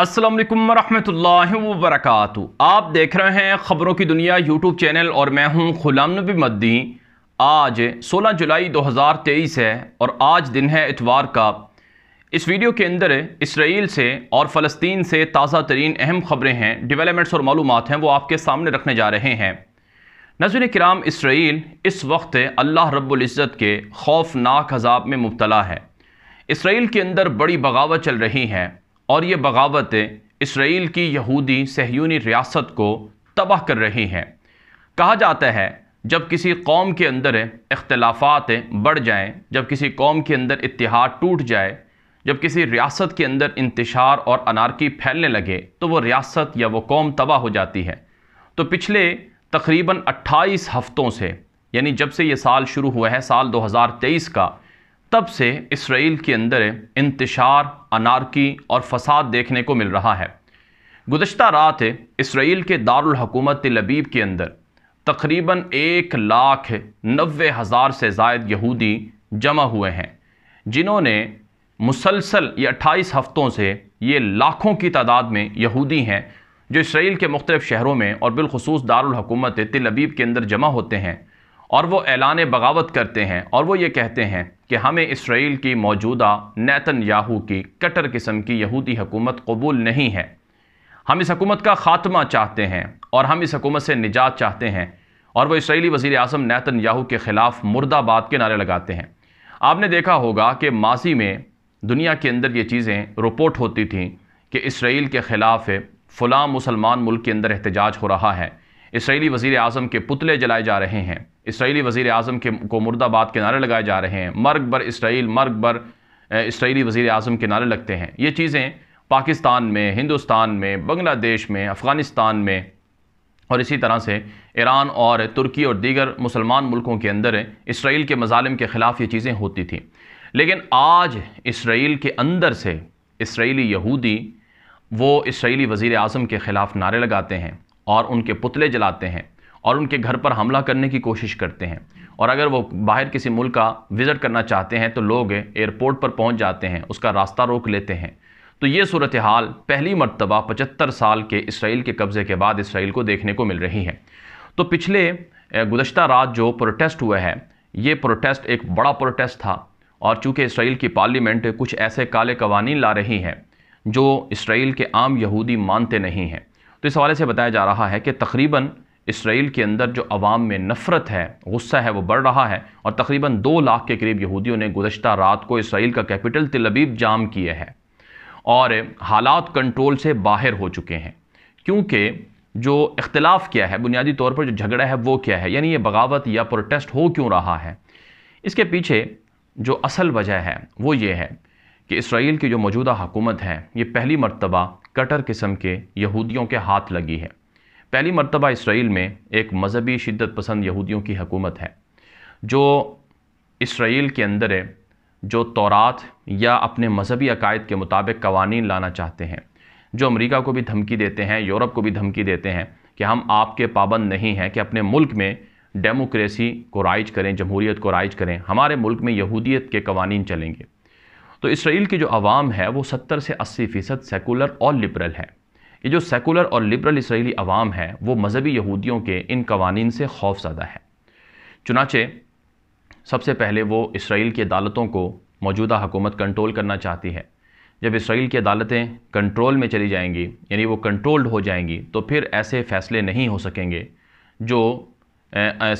अस्सलाम वालेकुम रहमतुल्लाहि आप देख रहे हैं ख़बरों की दुनिया यूट्यूब चैनल और मैं हूं गुलाम नबी मद्दी आज 16 जुलाई 2023 है और आज दिन है इतवार का इस वीडियो के अंदर इसराइल से और फ़लस्तीन से ताज़ा तरीन अहम ख़बरें हैं डेवलपमेंट्स और मालूम हैं वो आपके सामने रखने जा रहे हैं नजर कराम इसराइल इस वक्त अल्लाह रब्ज़त के खौफनाक अजाब में मुबतला है इसराइल के अंदर बड़ी बगावत चल रही है और ये बगावतें इसराइल की यहूदी सहयूनी रियासत को तबाह कर रही हैं कहा जाता है जब किसी कौम के अंदर इख्तलाफात बढ़ जाएं जब किसी कौम के अंदर इतिहाद टूट जाए जब किसी रियासत के अंदर इंतशार और अनारकी फैलने लगे तो वो रियासत या वो कौम तबाह हो जाती है तो पिछले तकरीबन 28 हफ्तों से यानी जब से ये साल शुरू हुआ है साल 2023 का तब से इसराइल के अंदर इंतशार अनारकी और फसाद देखने को मिल रहा है गुज्त रात इसराइल के दारकूमत लबीब के अंदर तकरीबन एक लाख नबे हज़ार से जायद यहूदी जमा हुए हैं जिन्होंने मुसलसल ये अट्ठाईस हफ़्तों से ये लाखों की तादाद में यहूदी हैं जो इसराइल के मुख्तफ शहरों में और बिलखसूस दारकूमत तिल अबीब के अंदर जमा होते हैं और वो ऐलान बगावत करते हैं और वो ये कहते हैं कि हमें इसराइल की मौजूदा नैतन याहू की कटर किस्म की यहूदी हकूमत कबूल नहीं है हम इस हकूमत का ख़ात्मा चाहते हैं और हम इस हकूमत से निजात चाहते हैं और वह इसराइली वज़ी अजम नैतन याहू के ख़िलाफ़ मुर्दाबाद के नारे लगाते हैं आपने देखा होगा कि माजी में दुनिया के अंदर ये चीज़ें रिपोर्ट होती थी कि इसराइल के ख़िलाफ़ फ़लाँ मुसलमान मुल्क के अंदर एहतजाज हो रहा है इसराइली वजीर अजम के पुतले जलाए जा रहे हैं इसराइली वज़ी अजम के को मुर्दाबाद के नारे लगाए जा रहे हैं मर्ग बर इसराइल मर्ग बर इसराइली वज़ी अजम के नारे लगते हैं ये चीज़ें पाकिस्तान में हिंदुस्तान में बंग्लादेश में अफ़गानिस्तान में और इसी तरह से ईरान और तुर्की और दीगर मुसलमान मुल्कों के अंदर इसराइल के मजालम के ख़िलाफ़ ये चीज़ें होती थी लेकिन आज इसराइल के अंदर से इसराइली यहूदी वो इसराइली वज़ी अजम के ख़िलाफ़ नारे लगाते हैं और उनके पुतले जलाते हैं और उनके घर पर हमला करने की कोशिश करते हैं और अगर वो बाहर किसी मुल्क का विज़िट करना चाहते हैं तो लोग एयरपोर्ट पर पहुंच जाते हैं उसका रास्ता रोक लेते हैं तो ये सूरत हाल पहली मरतबा पचहत्तर साल के इसराइल के कब्ज़े के बाद इसराइल को देखने को मिल रही है तो पिछले गुजशत रात जो प्रोटेस्ट हुआ है ये प्रोटेस्ट एक बड़ा प्रोटेस्ट था और चूँकि इसराइल की पार्लियामेंट कुछ ऐसे काले कवानी ला रही है जो इसराइल के आम यहूदी मानते नहीं हैं तो इस हवाले से बताया जा रहा है कि तकरीबन इसराइल के अंदर जो अवाम में नफ़रत है गुस्सा है वो बढ़ रहा है और तकरीबन दो लाख के करीब यहूदियों ने गुजशत रात को इसराइल का कैपिटल तिलबीब जाम किए हैं और हालात कंट्रोल से बाहर हो चुके हैं क्योंकि जो इख्तलाफ क्या है बुनियादी तौर पर जो झगड़ा है वो क्या है यानी ये बगावत या प्रोटेस्ट हो क्यों रहा है इसके पीछे जो असल वजह है वो ये है कि इसराइल की जो मौजूदा हुकूमत है ये पहली मरतबा कटर किस्म के यहूदियों के हाथ लगी है पहली मरतबा इसराइल में एक मजहबी शिद्दत पसंद यहूदियों की हकूमत है जो इसराइल के अंदर है जो तौरात या अपने मजहबी अकायद के मुताबिक कवानीन लाना चाहते हैं जो अमेरिका को भी धमकी देते हैं यूरोप को भी धमकी देते हैं कि हम आपके पाबंद नहीं हैं कि अपने मुल्क में डेमोक्रेसी को राइज करें जमहूरीत को राइज करें हमारे मुल्क में यहूदियत के कवानीन चलेंगे तो इसराइल की जो आवाम है वो सत्तर से अस्सी फ़ीसद सेकुलर और लिबरल है ये जो सेकुलर और लिबरल इसराइली आवाम है वो मजहबी यहूदियों के इन कवानीन से खौफ ज्यादा है चुनाचे सबसे पहले वो इसराइल की अदालतों को मौजूदा हुकूमत कंट्रोल करना चाहती है जब इसराइल की अदालतें कंट्रोल में चली जाएंगी यानी वो कंट्रोल्ड हो जाएंगी तो फिर ऐसे फ़ैसले नहीं हो सकेंगे जो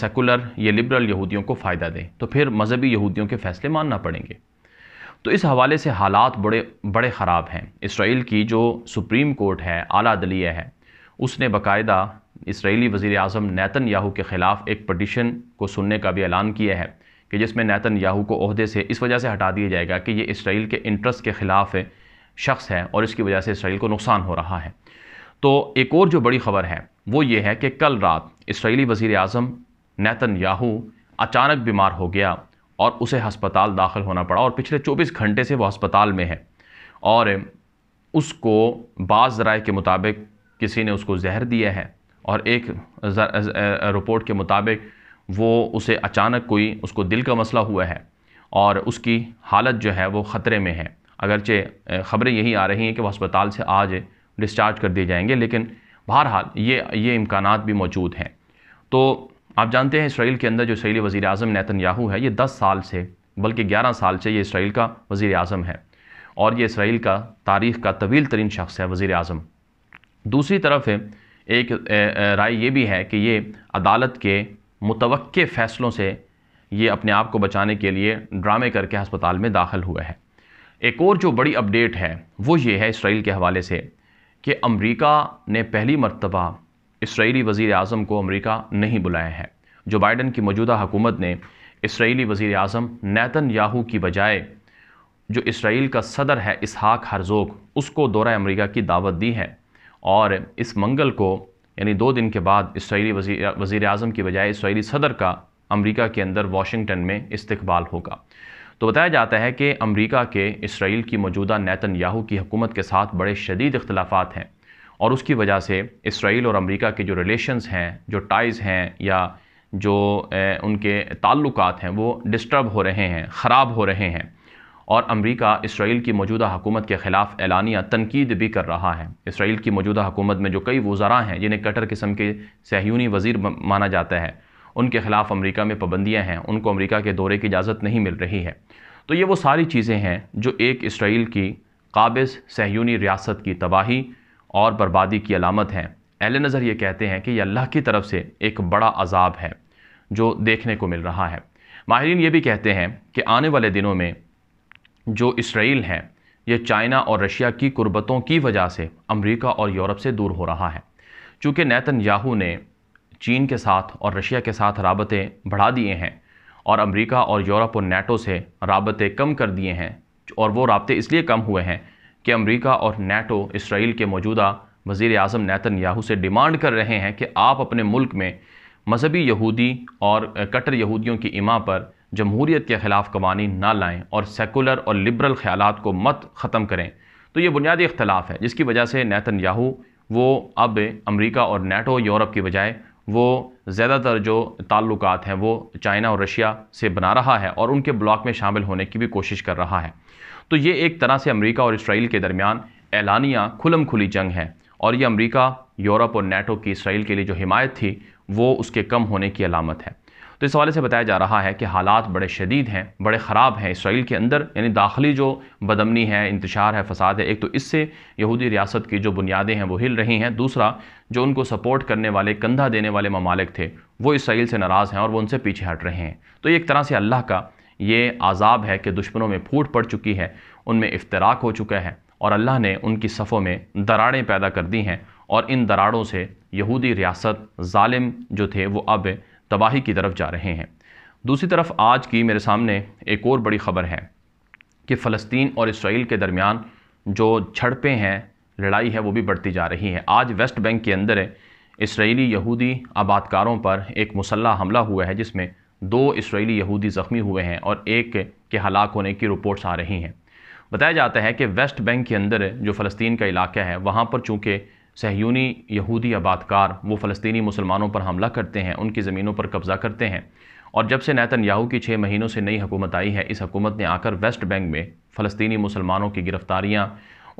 सेकुलर या लिबरल यहूदियों को फ़ायदा दें तो फिर मजहबी यहूदियों के फ़ैसले मानना पड़ेंगे तो इस हवाले से हालात बड़े बड़े ख़राब हैं इसराइल की जो सुप्रीम कोर्ट है आला अदलिया है उसने बाकायदा इसराइली वज़ी अजम नैतन याहू के ख़िलाफ़ एक पटिशन को सुनने का भी ऐलान किया है कि जिसमें नैतन याहू को अहदे से इस वजह से हटा दिया जाएगा कि ये इसराइल के इंटरेस्ट के ख़िलाफ़ शख्स है और इसकी वजह से इसराइल को नुकसान हो रहा है तो एक और जो बड़ी ख़बर है वो ये है कि कल रात इसराइली वज़ी अजम नैतन याहू अचानक बीमार हो गया और उसे हस्पताल दाखिल होना पड़ा और पिछले 24 घंटे से वह अस्पताल में है और उसको बाज़ ज़राए के मुताबिक किसी ने उसको जहर दिया है और एक रिपोर्ट के मुताबिक वो उसे अचानक कोई उसको दिल का मसला हुआ है और उसकी हालत जो है वो ख़तरे में है अगरचे ख़बरें यही आ रही हैं कि वह अस्पताल से आज डिस्चार्ज कर दिए जाएंगे लेकिन बहरहाल ये ये इम्कान भी मौजूद हैं तो आप जानते हैं इसराइल के अंदर जो इसराइली वज़ी अजम नैतन याहू है ये दस साल से बल्कि ग्यारह साल से ये इसराइल का वज़ी अजम है और ये इसराइल का तारीख़ का तवील तरीन शख्स है वज़ी अजम दूसरी तरफ एक राय ये भी है कि ये अदालत के मुतव फ़ैसलों से ये अपने आप को बचाने के लिए ड्रामे करके हस्पताल में दाखिल हुए हैं एक और जो बड़ी अपडेट है वो ये है इसराइल के हवाले से कि अमरीका ने पहली मरतबा इसराइली वजीर अजम को अमरीका नहीं बुलाया है जो बाइडन की मौजूदा हुकूमत ने इसराइली वजीर अजम नैतन याहू की बजाय जो इसराइल का सदर है इसहाक हरजोक उसको दौरा अमरीका की दावत दी है और इस मंगल को यानी दो दिन के बाद इसराइली वजी वज़ी अजम की बजाय इसराइली सदर का अमरीका के अंदर वाशिंगटन में इस्तबाल होगा तो बताया जाता है कि अमरीका के इसराइल की मौजूदा नैतन याहू की हुकूमत के साथ बड़े शदीद इख्तलाफात हैं और उसकी वजह से इसराइल और अमेरिका के जो रिलेशंस हैं जो टाइज़ हैं या जो उनके ताल्लुक हैं वो डिस्टर्ब हो रहे हैं ख़राब हो रहे हैं और अमेरिका इसराइल की मौजूदा हुकूमत के ख़िलाफ़ एलानिया तनकीद भी कर रहा है इसराइल की मौजूदा हुकूमत में जो कई वज़रा हैं जिन्हें कटर किस्म के सहयूनी वज़ीर माना जाता है उनके ख़िलाफ़ अमरीका में पाबंदियाँ हैं उनको अमरीका के दौरे की इजाज़त नहीं मिल रही है तो ये वो सारी चीज़ें हैं जो एक इसराइल की काबिज़ सहयूनी रियासत की तबाही और बर्बादी की अलामत हैं एल नज़र ये कहते हैं कि यह अल्लाह की तरफ से एक बड़ा अजाब है जो देखने को मिल रहा है माहरीन ये भी कहते हैं कि आने वाले दिनों में जो इसराइल हैं ये चाइना और रशिया की कुर्बतों की वजह से अमरीका और यूरोप से दूर हो रहा है चूँकि नैतन याहू ने चीन के साथ और रशिया के साथ रबतें बढ़ा दिए हैं और अमरीका और यूरोप और नैटो से रबतें कम कर दिए हैं और वो रबते इसलिए कम हुए हैं कि अमरीका और नैटो इसराइल के मौजूदा वज़ी अजम नैतन याहू से डिमांड कर रहे हैं कि आप अपने मुल्क में मजहबी यहूदी और कटर यहूदियों की इमा पर जमहूरीत के ख़िलाफ़ कवानी ना लाएँ और सेकुलर और लिबरल ख्याल को मत ख़त्म करें तो ये बुनियादी इख्तलाफ है जिसकी वजह से नैतन याहू वो अब अमरीका और नैटो यूरोप की बजाय वो ज़्यादातर जो ताल्लुक हैं वो चाइना और रशिया से बना रहा है और उनके ब्लॉक में शामिल होने की भी कोशिश कर रहा है तो ये एक तरह से अमरीका और इसराइल के दरमियान ऐलानिया खुलम खुली जंग है और ये अमरीका यूरोप और नेटो की इसराइल के लिए जो हिमायत थी वो उसके कम होने की अलामत है तो इस हवाले से बताया जा रहा है कि हालात बड़े शदीद हैं बड़े ख़राब हैं इसराइल के अंदर यानी दाखिली जो बदमनी है इंतशार है फसाद है एक तो इससे यहूदी रियासत की जो बुनियादें हैं वो हिल रही हैं दूसरा जो उनको सपोर्ट करने वाले कंधा देने वाले ममालिक थे वो इसराइल से नाराज़ हैं और वो उनसे पीछे हट रहे हैं तो ये एक तरह से अल्लाह का ये आज़ाब है कि दुश्मनों में फूट पड़ चुकी है उनमें इफ्तराक हो चुका है और अल्लाह ने उनकी सफ़ों में दराड़ें पैदा कर दी हैं और इन दराड़ों से यहूदी रियासत ालिम जो थे वो अब तबाही की तरफ जा रहे हैं दूसरी तरफ आज की मेरे सामने एक और बड़ी ख़बर है कि फ़लस्तीन और इसराइल के दरमियान जो झड़पें हैं लड़ाई है वो भी बढ़ती जा रही है आज वेस्ट बैंक के अंदर इसराइली यहूदी आबादकारों पर एक मुसल्ह हमला हुआ है जिसमें दो इसराइली यहूदी ज़ख्मी हुए हैं और एक के हलाक होने की रिपोर्ट्स आ रही हैं बताया जाता है कि वेस्ट बैंक के अंदर जो फ़लस्तीन का इलाका है वहाँ पर चूँकि सहयूनी यहूदी आबादकार वो फ़लस्तनी मुसलमानों पर हमला करते हैं उनकी ज़मीनों पर कब्ज़ा करते हैं और जब से नैतन याहू की छः महीनों से नई हुकूमत आई है इस हकूमत ने आकर वेस्ट बैंक में फ़लस्तनी मुसलमानों की गिरफ़्तारियाँ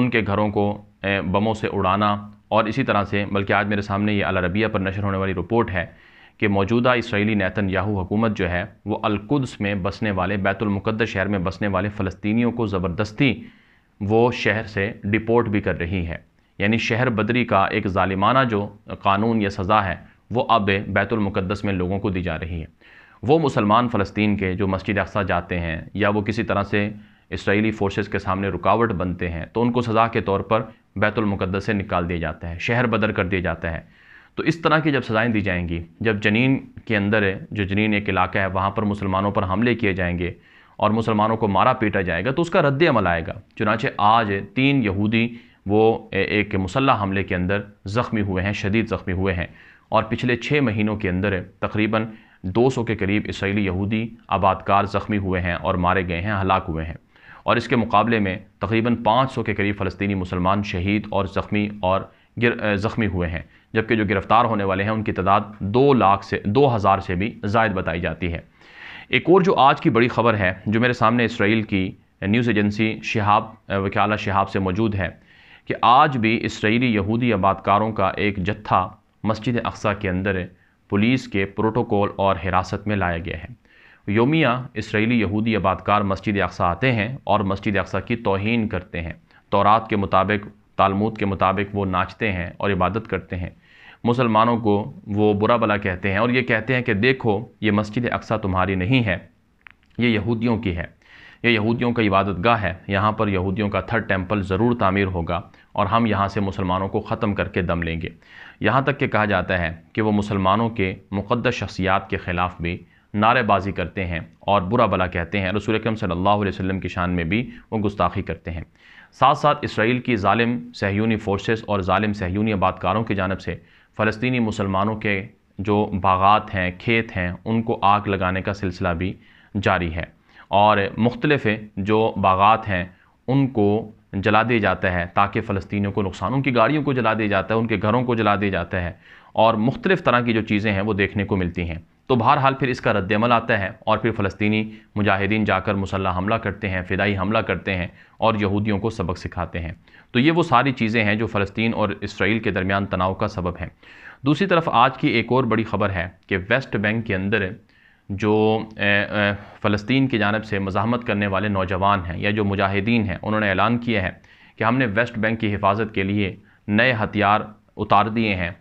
उनके घरों को बमों से उड़ाना और इसी तरह से बल्कि आज मेरे सामने ये अलरबिया पर नशर होने वाली रिपोर्ट है कि मौजूदा इसराइली नैतन याहू हुकूमत जो है वो अलकुद्स में बसने वाले बैतुलमक़दस शहर में बसने वाले फ़लस्तीनियों को ज़बरदस्ती वो शहर से डिपोर्ट भी कर रही है यानी शहर बदरी का एक ालिमाना जो कानून या सज़ा है वो अब बैतुलमक़दस में लोगों को दी जा रही है वो मुसलमान फ़लस्तीन के जो मस्जिद अक्सा जाते हैं या वो किसी तरह से इसराइली फ़ोर्सेस के सामने रुकावट बनते हैं तो उनको सज़ा के तौर पर बैतुलमक़दस से निकाल दिया जाता है शहर बदर कर दिया जाता है तो इस तरह की जब सज़ाएँ दी जाएंगी जब जनीन के अंदर है जो जनीन एक इलाका है वहाँ पर मुसलमानों पर हमले किए जाएंगे और मुसलमानों को मारा पीटा जाएगा तो उसका रद्द अमल आएगा चुनाचे आज तीन यहूदी वो एक मुसल्ह हमले के अंदर ज़ख्मी हुए हैं शदीद ज़ख्मी हुए हैं और पिछले छः महीनों के अंदर तकरीबन 200 के करीब इसराइली यहूदी आबादकार ज़ख्मी हुए हैं और मारे गए हैं हलाक हुए हैं और इसके मुकाबले में तकरीबन 500 के करीब फ़लस्तनी मुसलमान शहीद और ज़ख्मी और गिर ज़ख्मी हुए हैं जबकि जो गिरफ्तार होने वाले हैं उनकी तादाद दो लाख से दो हज़ार से भी जायद बताई जाती है एक और जो आज की बड़ी खबर है जो मेरे सामने इसराइल की न्यूज़ एजेंसी शहाब वकाल शहाब से मौजूद है कि आज भी इसराइली यहूदी आबादकारों का एक जत्था मस्जिद अक्सा के अंदर पुलिस के प्रोटोकॉल और हिरासत में लाया गया है योमिया इसराइली यहूदी आबादकार मस्जिद अक्सा आते हैं और मस्जिद अक्सा की तोहन करते हैं तोरात के मुताबिक तालमूद के मुताबिक वो नाचते हैं और इबादत करते हैं मुसलमानों को वो बुरा भला कहते हैं और ये कहते हैं कि देखो ये मस्जिद अक्सा तुम्हारी नहीं है ये यहूदियों की है ये यहूदियों का इबादत गाह है यहाँ पर यहूदियों का थर्ड टेम्पल ज़रूर तामीर होगा और हम यहाँ से मुसलमानों को ख़त्म करके दम लेंगे यहाँ तक कि कहा जाता है कि वो मुसलमानों के मुक़दस शख्सियात के ख़िलाफ़ भी नारेबाजी करते हैं और बुरा भला कहते हैं रसूल अक्रम सल्लल्लाहु अलैहि वसल्लम की शान में भी वो गुस्ताखी करते हैं साथ साथ इसराइल की ालिम सहयूनी फ़ोर्सेस और ालिम सहयूनी आबादकारों की जानब से फ़लस्तनी मुसलमानों के जो बाग़ात हैं खेत हैं उनको आग लगाने का सिलसिला भी जारी है और मुख्तलफ़ जो बाग़ात हैं उनको जला दिया जाता है ताकि फ़लस्तियों को नुकसान उनकी गाड़ियों को जला दिया जाता है उनके घरों को जला दिया जाता है और मुख्तलिफ़ तरह की जो चीज़ें हैं वो देखने को मिलती हैं तो बहरहाल फिर इसका रद्दमल आता है और फिर फ़लस्तनी मुजाहिदीन जाकर मुसल्ह हमला करते हैं फ़िदाई हमला करते हैं और यहूदियों को सबक सिखाते हैं तो ये वो सारी चीज़ें हैं जो फ़लस्तीन और इसराइल के दरमियान तनाव का सबब हैं दूसरी तरफ आज की एक और बड़ी ख़बर है कि वेस्ट बैंक के अंदर जो फ़लस्तीन की जानब से मज़ामत करने वाले नौजवान हैं या जो मुजाहिदीन हैं उन्होंने ऐलान किया है कि हमने वेस्ट बैंक की हिफाजत के लिए नए हथियार उतार दिए हैं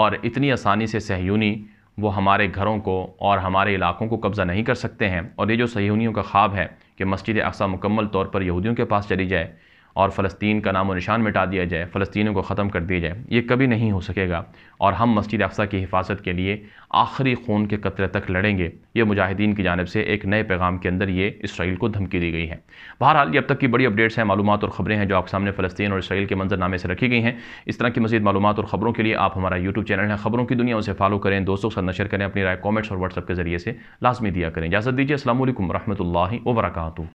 और इतनी आसानी से सहयूनी वो हमारे घरों को और हमारे इलाकों को कब्ज़ा नहीं कर सकते हैं और ये जो सहूनियों का ख्वाब है कि मस्जिद अक्सा मुकम्मल तौर पर यहूदियों के पास चली जाए और फ़लस्तीन का नामो निशान मिटा दिया जाए फ़लस्तियों को ख़त्म कर दिया जाए ये कभी नहीं हो सकेगा और हम मस्जिद अफसा की हिफाजत के लिए आखिरी खून के कतरे तक लड़ेंगे ये मुजाहिदीन की जानब से एक नए पैगाम के अंदर ये इसराइल को धमकी दी गई है बहरहाल ये अब तक की बड़ी अपडेट्स हैं मालूम और ख़बरें हैं जो आपके सामने फ़लस्तीन और इसराइल के मंजरनामे से रखी गई हैं इस तरह की मजीद मालूम और ख़बरों के लिए आप हमारा यूट्यूब चैनल है ख़बरों की दुनिया उसे फॉलो करें दोस्तों के साथ नशर करें अपनी राय कॉमेंट्स और व्हाट्सअप के जरिए से लाजमी दिया करें इजाज़त दीजिए असल वरहमल वर्का